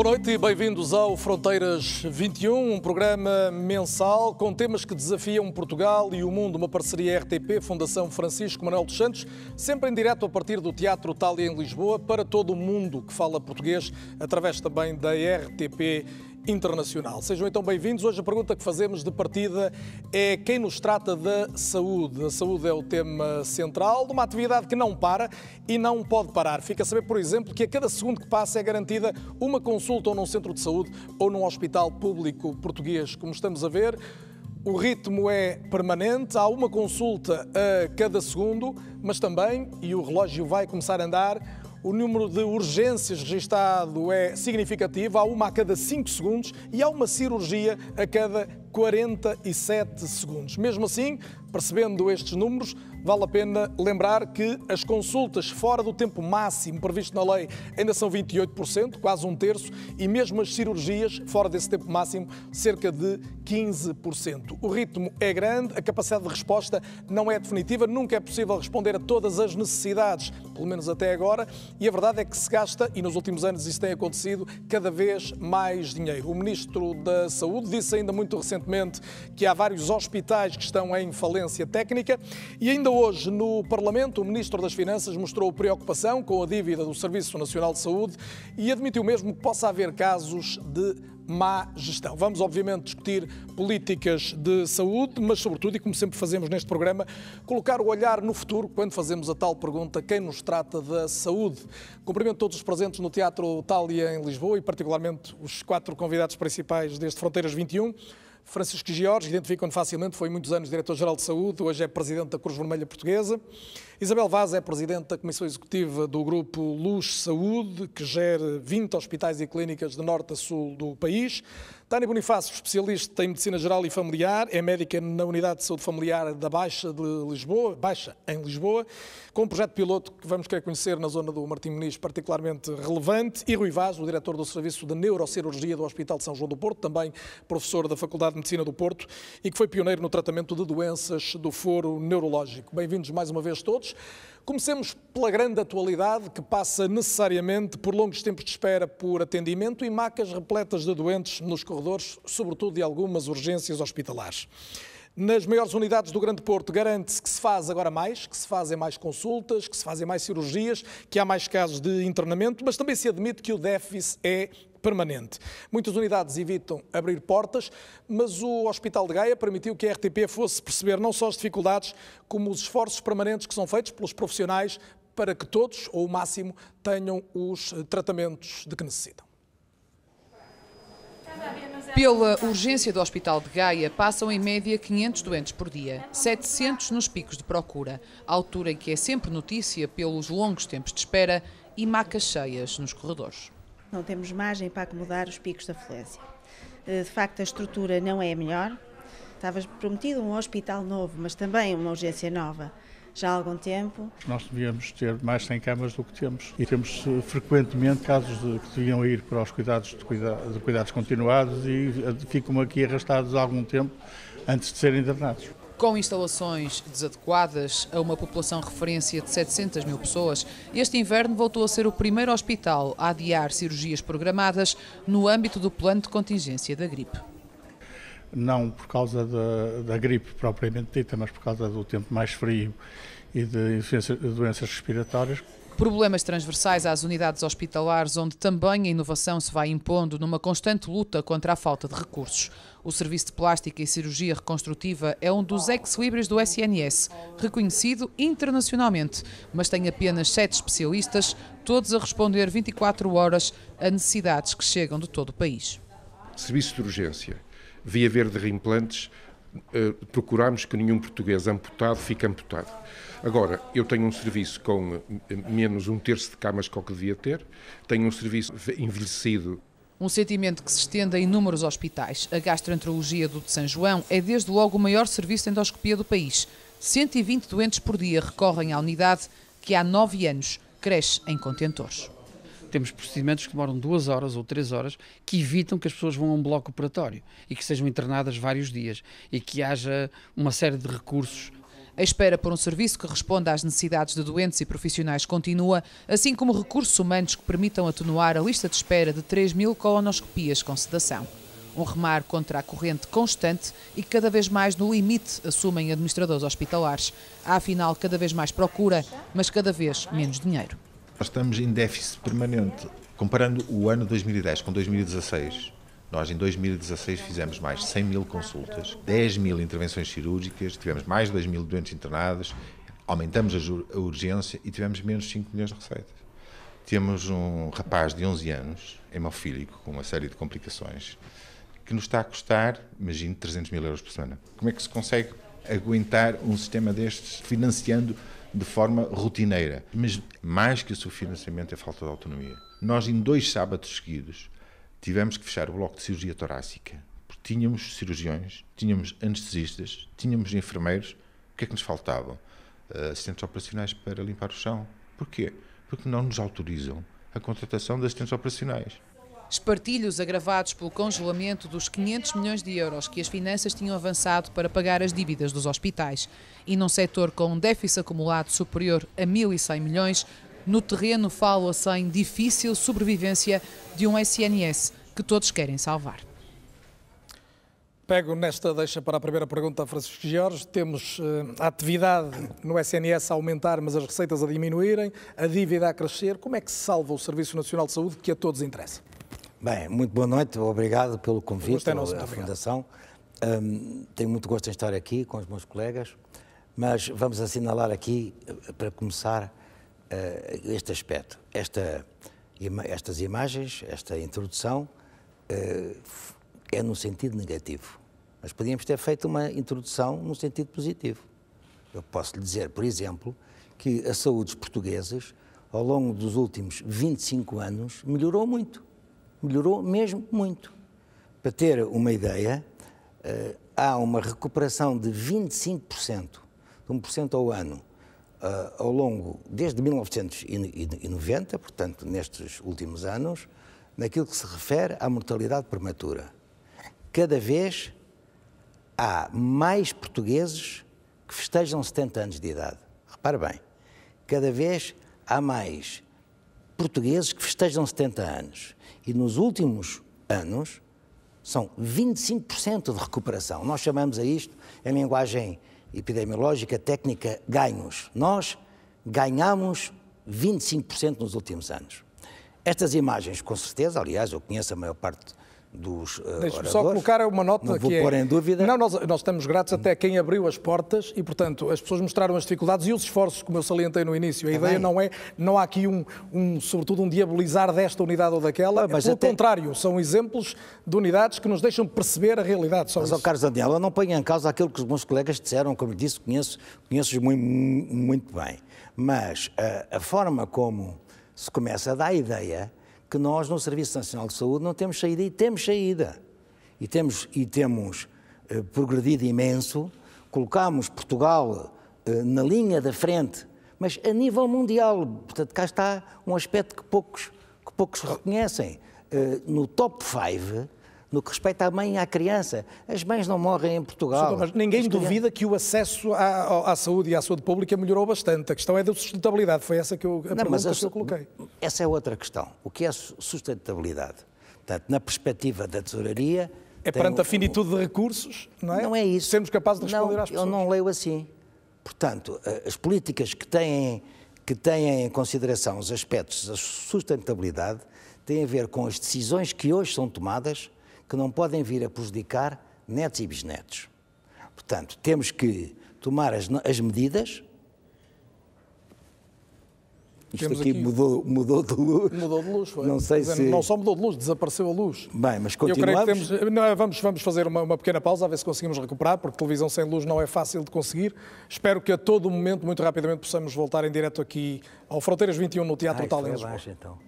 Boa noite e bem-vindos ao Fronteiras 21, um programa mensal com temas que desafiam Portugal e o mundo, uma parceria RTP Fundação Francisco Manuel dos Santos, sempre em direto a partir do Teatro Tália em Lisboa para todo o mundo que fala português, através também da RTP internacional. Sejam então bem-vindos. Hoje a pergunta que fazemos de partida é quem nos trata da saúde. A saúde é o tema central de uma atividade que não para e não pode parar. Fica a saber, por exemplo, que a cada segundo que passa é garantida uma consulta ou num centro de saúde ou num hospital público português, como estamos a ver. O ritmo é permanente, há uma consulta a cada segundo, mas também, e o relógio vai começar a andar, o número de urgências registado é significativo, há uma a cada 5 segundos e há uma cirurgia a cada 47 segundos. Mesmo assim, Percebendo estes números, vale a pena lembrar que as consultas fora do tempo máximo previsto na lei ainda são 28%, quase um terço, e mesmo as cirurgias fora desse tempo máximo, cerca de 15%. O ritmo é grande, a capacidade de resposta não é definitiva, nunca é possível responder a todas as necessidades, pelo menos até agora, e a verdade é que se gasta, e nos últimos anos isso tem acontecido, cada vez mais dinheiro. O Ministro da Saúde disse ainda muito recentemente que há vários hospitais que estão em falência excelência técnica. E ainda hoje, no Parlamento, o Ministro das Finanças mostrou preocupação com a dívida do Serviço Nacional de Saúde e admitiu mesmo que possa haver casos de má gestão. Vamos, obviamente, discutir políticas de saúde, mas, sobretudo, e como sempre fazemos neste programa, colocar o olhar no futuro quando fazemos a tal pergunta: quem nos trata da saúde? Cumprimento todos os presentes no Teatro Tália, em Lisboa, e, particularmente, os quatro convidados principais deste Fronteiras 21. Francisco Giorgi, identificam-no facilmente, foi muitos anos diretor-geral de saúde, hoje é presidente da Cruz Vermelha Portuguesa. Isabel Vaz é presidente da comissão executiva do grupo Luz Saúde, que gera 20 hospitais e clínicas de norte a sul do país. Tânia Bonifácio, especialista em Medicina Geral e Familiar, é médica na Unidade de Saúde Familiar da Baixa de Lisboa, Baixa em Lisboa, com um projeto piloto que vamos querer conhecer na zona do Martim Muniz particularmente relevante, e Rui Vaz, o diretor do Serviço de Neurocirurgia do Hospital de São João do Porto, também professor da Faculdade de Medicina do Porto e que foi pioneiro no tratamento de doenças do foro neurológico. Bem-vindos mais uma vez todos. Comecemos pela grande atualidade, que passa necessariamente por longos tempos de espera por atendimento e macas repletas de doentes nos corredores corredores, sobretudo de algumas urgências hospitalares. Nas maiores unidades do Grande Porto, garante-se que se faz agora mais, que se fazem mais consultas, que se fazem mais cirurgias, que há mais casos de internamento, mas também se admite que o déficit é permanente. Muitas unidades evitam abrir portas, mas o Hospital de Gaia permitiu que a RTP fosse perceber não só as dificuldades, como os esforços permanentes que são feitos pelos profissionais para que todos, ou o máximo, tenham os eh, tratamentos de que necessitam. Pela urgência do Hospital de Gaia, passam em média 500 doentes por dia, 700 nos picos de procura, altura em que é sempre notícia pelos longos tempos de espera e macas cheias nos corredores. Não temos margem para acomodar os picos da fluência. Eh, de facto, a estrutura não é a melhor. Estava prometido um hospital novo, mas também uma urgência nova já há algum tempo. Nós devíamos ter mais 100 camas do que temos e temos eh, frequentemente casos de, que deviam ir para os cuidados de, cuida, de cuidados continuados e eh, ficam aqui arrastados há algum tempo antes de serem internados. Com instalações desadequadas a uma população referência de 700 mil pessoas, este inverno voltou a ser o primeiro hospital a adiar cirurgias programadas no âmbito do plano de contingência da gripe não por causa da, da, gripe propriamente dita, mas por causa do tempo mais frio e de doenças respiratórias. Problemas transversais às unidades hospitalares, onde também a inovação se vai impondo numa constante luta contra a falta de recursos. O Serviço de Plástica e Cirurgia Reconstrutiva é um dos ex-libres do SNS, reconhecido internacionalmente, mas tem apenas sete especialistas, todos a responder 24 horas a necessidades que chegam de todo o país. Serviço de Urgência Via Verde Reimplantes, eh, procurámos que nenhum português amputado fique amputado. Agora, eu tenho um serviço com eh, menos um terço de camas que o que devia ter, tenho um serviço envelhecido um sentimento que se estende a inúmeros hospitais. A gastroenterologia do de São João é desde logo o maior serviço de endoscopia do país. 120 doentes por dia recorrem à unidade que há nove anos cresce em contentores. Temos procedimentos que demoram duas horas ou três horas que evitam que as pessoas vão a um bloco operatório e que sejam internadas vários dias e que haja uma série de recursos a espera por um serviço que responda às necessidades de doentes e profissionais continua, assim como recursos humanos que permitam atenuar a lista de espera de 3 mil colonoscopias com sedação. Um remar contra a corrente constante e cada vez mais no limite, assumem administradores hospitalares. Há afinal cada vez mais procura, mas cada vez menos dinheiro. Nós estamos em déficit permanente. Comparando o ano 2010 com 2016, nós em 2016 fizemos mais 100 mil consultas, 10 mil intervenções cirúrgicas, tivemos mais de 2 mil doentes internados, aumentamos a urgência e tivemos menos 5 milhões de receitas. Temos um rapaz de 11 anos, hemofílico, com uma série de complicações, que nos está a custar, imagino, 300 mil euros por semana. Como é que se consegue aguentar um sistema destes financiando de forma rotineira. Mas mais que o seu financiamento é falta de autonomia. Nós, em dois sábados seguidos, tivemos que fechar o bloco de cirurgia torácica, porque tínhamos cirurgiões, tínhamos anestesistas, tínhamos enfermeiros. O que é que nos faltava? Eh, assistentes operacionais para limpar o chão. Porquê? Porque não nos autorizam a contratação de assistentes operacionais. Espartilhos agravados pelo congelamento dos 500 milhões de euros que as finanças tinham avançado para pagar as dívidas dos hospitais. E num setor com um déficit acumulado superior a 1.100 milhões, no terreno fala-se em difícil sobrevivência de um SNS que todos querem salvar. Pego nesta deixa para a primeira pergunta a Francisco Jorge. Temos eh, a atividade no SNS a aumentar, mas as receitas a diminuírem, a dívida a crescer. Como é que se salva o Serviço Nacional de Saúde que a todos interessa? Bem, muito boa noite, obrigado pelo convite à Fundação. Um, tenho muito gosto em estar aqui com os meus colegas, mas vamos assinalar aqui, eh, para começar, uh, este aspecto. Esta, estas imagens, esta introdução, uh, é no sentido negativo. Mas podíamos ter feito uma introdução no sentido positivo. Eu posso lhe dizer, por exemplo, que a saúde dos portugueses, ao longo dos últimos 25 anos, melhorou muito melhorou mesmo muito. Para ter uma ideia, eh, há uma recuperação de 25%, de 1% ao ano, eh, ao longo, desde 1990, portanto, nestes últimos anos, naquilo que se refere à mortalidade prematura. Cada vez há mais portugueses que festejam 70 anos de idade. Repare bem, cada vez há mais portugueses que festejam 70 anos e nos últimos anos são 25% de recuperação. Nós chamamos a isto, em linguagem epidemiológica técnica, ganhos. Nós ganhamos 25% nos últimos anos. Estas imagens, com certeza, aliás, eu conheço a maior parte dos uh, eh, Deixe-me só colocar uma nota não vou é... pôr em dúvida. Não, nós, nós estamos gratos até quem abriu as portas e, portanto, as pessoas mostraram as dificuldades e os esforços, como eu salientei no início. A é ideia bem. não é, não há aqui um, um, sobretudo, um diabolizar desta unidade ou daquela. Ah, mas Pelo até... contrário, são exemplos de unidades que nos deixam perceber a realidade. Só mas, oh, Carlos Daniel, eu não ponho em causa aquilo que os meus colegas disseram, como disse, conheço, conheço muito, muito bem. Mas a, eh, a forma como se começa a dar a ideia que nós no Serviço Nacional de Saúde não temos saída e temos saída. E temos, e temos eh, progredido imenso, Colocámos Portugal eh, na linha da frente, mas a nível mundial, portanto, cá está um aspecto que poucos, que poucos reconhecem. Eh, no top 5 no que respeita à mãe e à criança, as mães não morrem em Portugal. Mas ninguém as duvida crianças... que o acesso à, à, saúde e à saúde pública melhorou bastante. A questão é da sustentabilidade. Foi essa que eu, a não, mas a, que eu coloquei. Essa é outra questão. O que é sustentabilidade? Portanto, na perspectiva da tesouraria... É perante um, a finitude um, de recursos, não é? Não é isso. Sermos capazes de responder não, às pessoas. Eu não leio assim. Portanto, as políticas que têm, que têm em consideração os aspectos da sustentabilidade têm a ver com as decisões que hoje são tomadas que não podem vir a prejudicar netos e bisnetos. Portanto, temos que tomar as, as medidas. Isto temos aqui, aqui mudou, mudou, de luz. Mudou de luz, foi. Não, sei dizer, se... não só mudou de luz, desapareceu a luz. Bem, mas continuamos. Temos, não, vamos, vamos fazer uma, uma pequena pausa, a ver se conseguimos recuperar, porque televisão sem luz não é fácil de conseguir. Espero que a todo momento, muito rapidamente, possamos voltar em direto aqui ao Fronteiras 21 no Teatro Ai, Tal em Lisboa. Baixo, então.